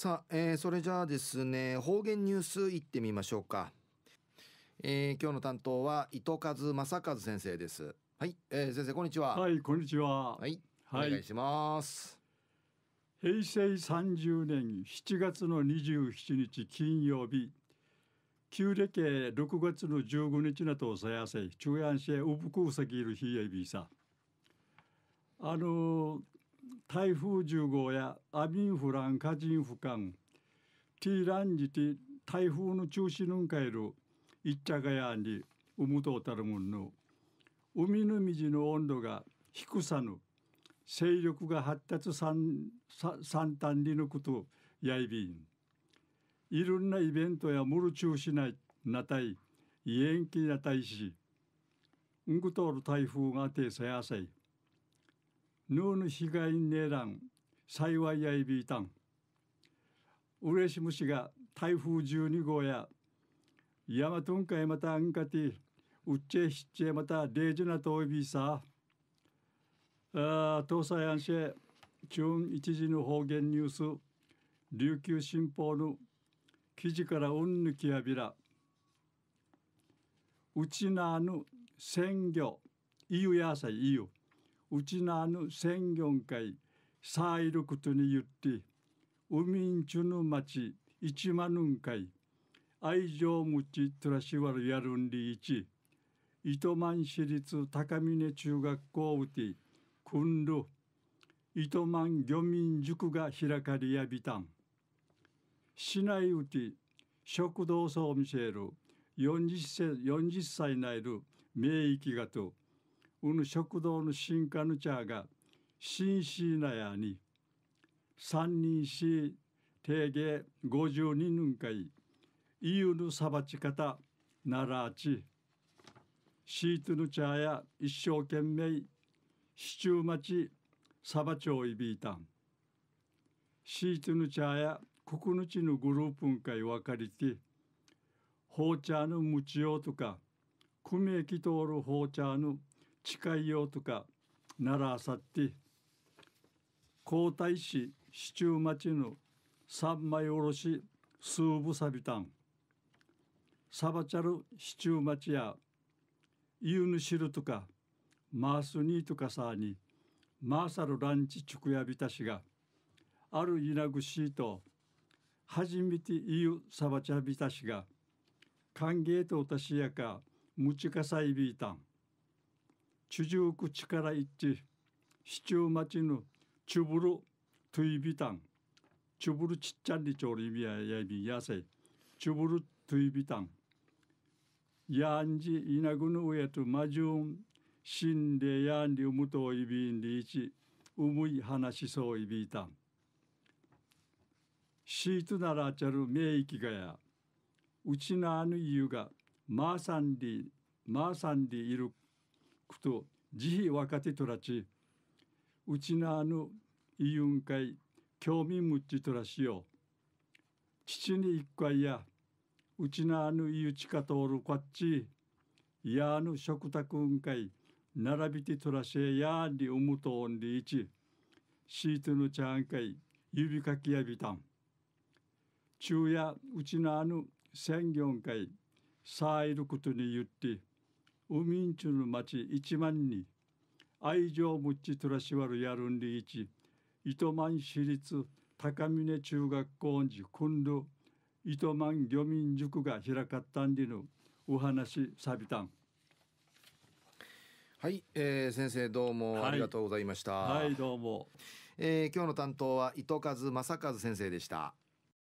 さあ、えー、それじゃあですね方言ニュースいってみましょうか、えー、今日の担当は伊藤和正和先生ですはい、えー、先生こんにちははいこんにちははい、お願いします平成三十年七月の二十七日金曜日旧暦六月の十五日なとさやせ中安市へおぶくうさぎるひやびさあの台風10号やアビンフランカジンフカンティーランジティ台風の中心に帰るいっちゃがやにうむとたるもんの海の水の温度が低さぬ勢力が発達三端に抜くとやいびんいろんなイベントやムル中しないなたい延期なたいしんぐとおる台風がてさやさいヌぬヌ被害ねらん幸いやいびいたん嬉虫が台風十二号やヤマトンカイまたあんかて、うっちチェっちチまたデージナトイビーサあ、東西安市チゅんい一時の方言ニュース琉球新報の記事からうんぬきやびらうちなぬ鮮魚いゆやさいいゆうちなぬ専業会さあいることに言ってうみんちゅぬ町一万ぬ会愛情むちとらしわるやるんりいち糸満市立高峰中学校うてくんる糸満漁民塾が開かりやびたん市内うて食堂そう見せる40歳 ,40 歳なる名域がとうぬ食堂の新カヌチャーが新シーナヤに3人し定芸52人会イユヌサバチカタナラーチシートヌチャーや一生懸命シチューマチサバチョイビータンシートヌチャーやコクヌチヌグループンい、わかりてャーのムチ用とかクメキトールャーの近いよとかならあさって皇太子市中町の三枚おろし数部サビタンサバチャル市中町やユヌシルとかマースニーとかさにマーサルランチチュクヤビタシがあるイナグシーと初めて言うサバチャビタシが歓迎とおたしやかむちかさいビいたん地中く力一致、市中町のチュブルトゥイビタン、チュブルちっちゃり調理ビアやびやせ、チュブルトゥイビタン、ヤンジイナグヌウエトマジュん、しんでやんりうむといびんりいち、うむい話しそういびいたん。シートならちゃる名域がや、うちなぬゆが、まあさんり、まあさんりいるくと慈悲若手とらちうちなあぬ委員会興味むっちとらしよ父に一回やうちなあぬいゆちかとおるこっちやあぬ食卓うんかい並びてとらしえやりうむとおんりいちシートのちゃんかい指かきやびたん昼夜うちなあぬ専業会さあいることに言ってウミンチュの町一万に愛情むっちとらしわるやるんりいち糸満市立高峰中学校んじくんる糸満漁民塾が開かったんりぬお話さびたんはい、えー、先生どうもありがとうございました、はい、はい、どうも、えー、今日の担当は糸数正和先生でした